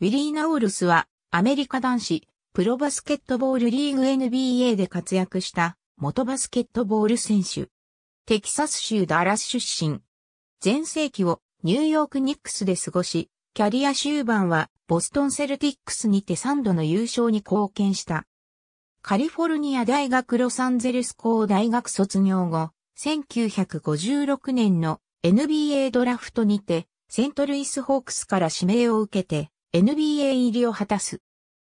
ウィリー・ナウルスは、アメリカ男子、プロバスケットボールリーグ NBA で活躍した、元バスケットボール選手。テキサス州ダラス出身。前世紀をニューヨークニックスで過ごし、キャリア終盤はボストンセルティックスにて3度の優勝に貢献した。カリフォルニア大学ロサンゼルス校大学卒業後、1956年の NBA ドラフトにて、セントルイスホークスから指名を受けて、NBA 入りを果たす。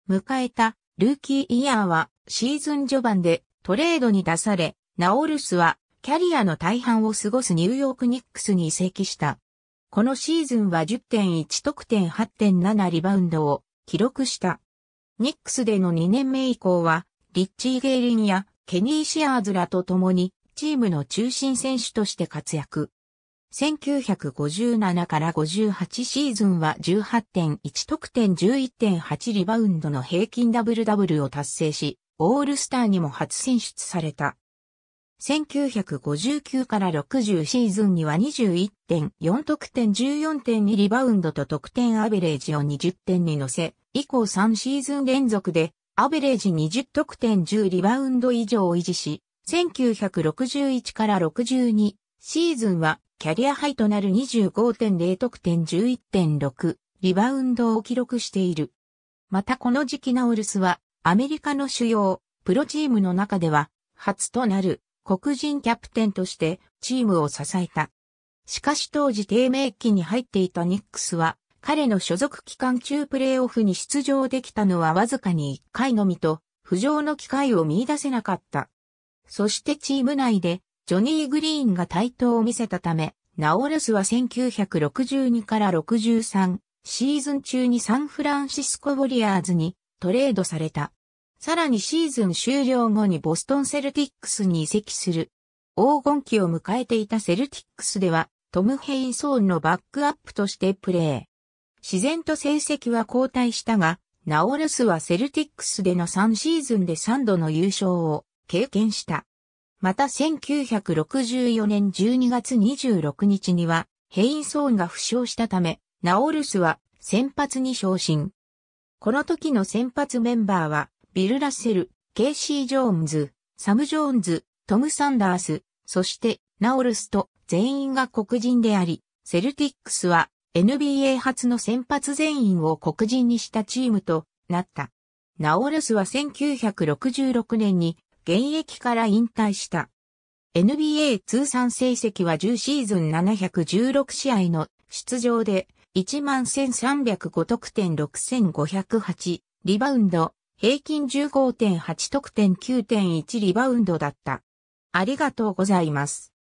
迎えたルーキーイヤーはシーズン序盤でトレードに出され、ナオルスはキャリアの大半を過ごすニューヨークニックスに移籍した。このシーズンは10.1得点8.7リバウンドを記録した。ニックスでの2年目以降は、リッチー・ゲイリンやケニー・シアーズらと共にチームの中心選手として活躍。1957から58シーズンは18.1得点11.8リバウンドの平均ダブルダブルを達成し、オールスターにも初選出された。1959から60シーズンには21.4得点14.2リバウンドと得点アベレージを20点に乗せ、以降3シーズン連続でアベレージ20得点10リバウンド以上を維持し、1961から62シーズンはキャリアハイとなる25.0得点11.6リバウンドを記録している。またこの時期ナウルスはアメリカの主要プロチームの中では初となる黒人キャプテンとしてチームを支えた。しかし当時低迷期に入っていたニックスは彼の所属期間中プレーオフに出場できたのはわずかに1回のみと浮上の機会を見出せなかった。そしてチーム内でジョニー・グリーンが対等を見せたため、ナオルスは1962から63シーズン中にサンフランシスコ・ウォリアーズにトレードされた。さらにシーズン終了後にボストンセルティックスに移籍する。黄金期を迎えていたセルティックスではトム・ヘインソーンのバックアップとしてプレー。自然と成績は後退したが、ナオルスはセルティックスでの3シーズンで3度の優勝を経験した。また1964年12月26日には、ヘインソーンが負傷したため、ナオルスは先発に昇進。この時の先発メンバーは、ビル・ラッセル、ケイシー・ジョーンズ、サム・ジョーンズ、トム・サンダース、そしてナオルスと全員が黒人であり、セルティックスは NBA 初の先発全員を黒人にしたチームとなった。ナオルスは1966年に現役から引退した。NBA 通算成績は10シーズン716試合の出場で11,305得点6,508リバウンド、平均15.8得点9.1リバウンドだった。ありがとうございます。